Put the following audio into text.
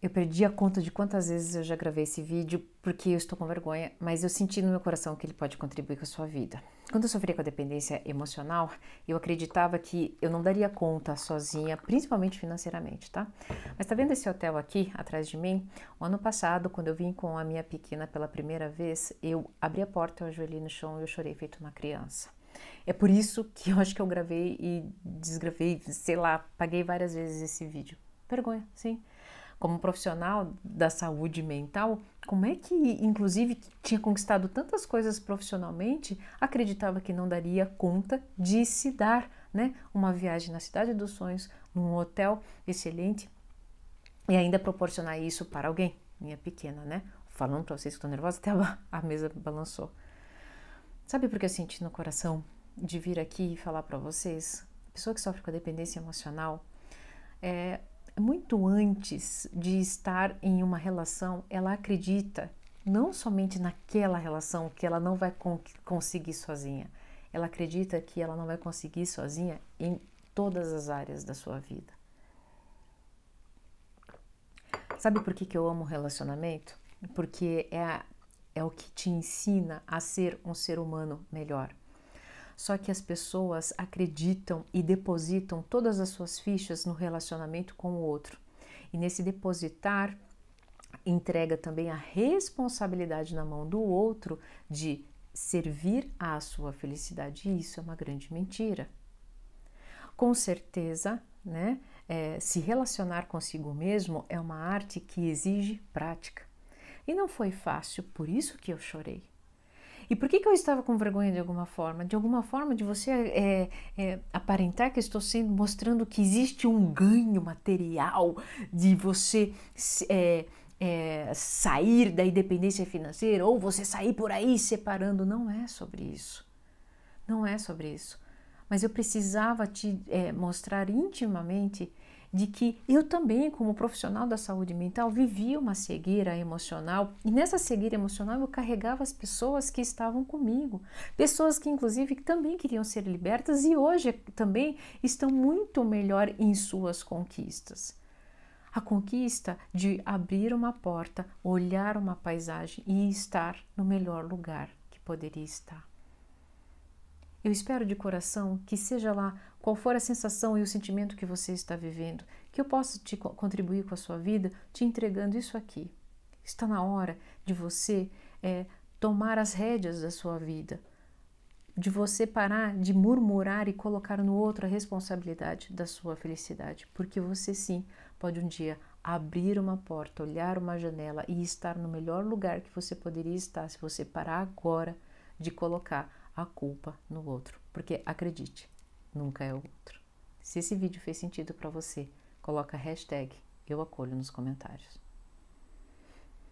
Eu perdi a conta de quantas vezes eu já gravei esse vídeo porque eu estou com vergonha, mas eu senti no meu coração que ele pode contribuir com a sua vida. Quando eu sofria com a dependência emocional, eu acreditava que eu não daria conta sozinha, principalmente financeiramente, tá? Mas tá vendo esse hotel aqui atrás de mim? O ano passado, quando eu vim com a minha pequena pela primeira vez, eu abri a porta, eu ajoelhei no chão e eu chorei feito uma criança. É por isso que eu acho que eu gravei e desgravei, sei lá, paguei várias vezes esse vídeo. Vergonha, sim como profissional da saúde mental, como é que, inclusive, tinha conquistado tantas coisas profissionalmente, acreditava que não daria conta de se dar, né? Uma viagem na cidade dos sonhos, num hotel excelente e ainda proporcionar isso para alguém, minha pequena, né? Falando para vocês que estou nervosa, até a mesa balançou. Sabe por que eu senti no coração de vir aqui e falar para vocês? pessoa que sofre com a dependência emocional é muito antes de estar em uma relação, ela acredita não somente naquela relação que ela não vai con conseguir sozinha, ela acredita que ela não vai conseguir sozinha em todas as áreas da sua vida. Sabe por que, que eu amo relacionamento? Porque é, é o que te ensina a ser um ser humano melhor só que as pessoas acreditam e depositam todas as suas fichas no relacionamento com o outro. E nesse depositar, entrega também a responsabilidade na mão do outro de servir à sua felicidade. E isso é uma grande mentira. Com certeza, né? É, se relacionar consigo mesmo é uma arte que exige prática. E não foi fácil, por isso que eu chorei. E por que, que eu estava com vergonha de alguma forma? De alguma forma de você é, é, aparentar que estou sendo mostrando que existe um ganho material de você é, é, sair da independência financeira ou você sair por aí separando. Não é sobre isso. Não é sobre isso. Mas eu precisava te é, mostrar intimamente de que eu também, como profissional da saúde mental, vivia uma cegueira emocional e nessa cegueira emocional eu carregava as pessoas que estavam comigo, pessoas que inclusive também queriam ser libertas e hoje também estão muito melhor em suas conquistas. A conquista de abrir uma porta, olhar uma paisagem e estar no melhor lugar que poderia estar. Eu espero de coração que seja lá qual for a sensação e o sentimento que você está vivendo, que eu possa te contribuir com a sua vida, te entregando isso aqui. Está na hora de você é, tomar as rédeas da sua vida, de você parar de murmurar e colocar no outro a responsabilidade da sua felicidade, porque você sim pode um dia abrir uma porta, olhar uma janela e estar no melhor lugar que você poderia estar se você parar agora de colocar a culpa no outro, porque acredite, nunca é o outro. Se esse vídeo fez sentido para você, coloca a hashtag eu acolho nos comentários.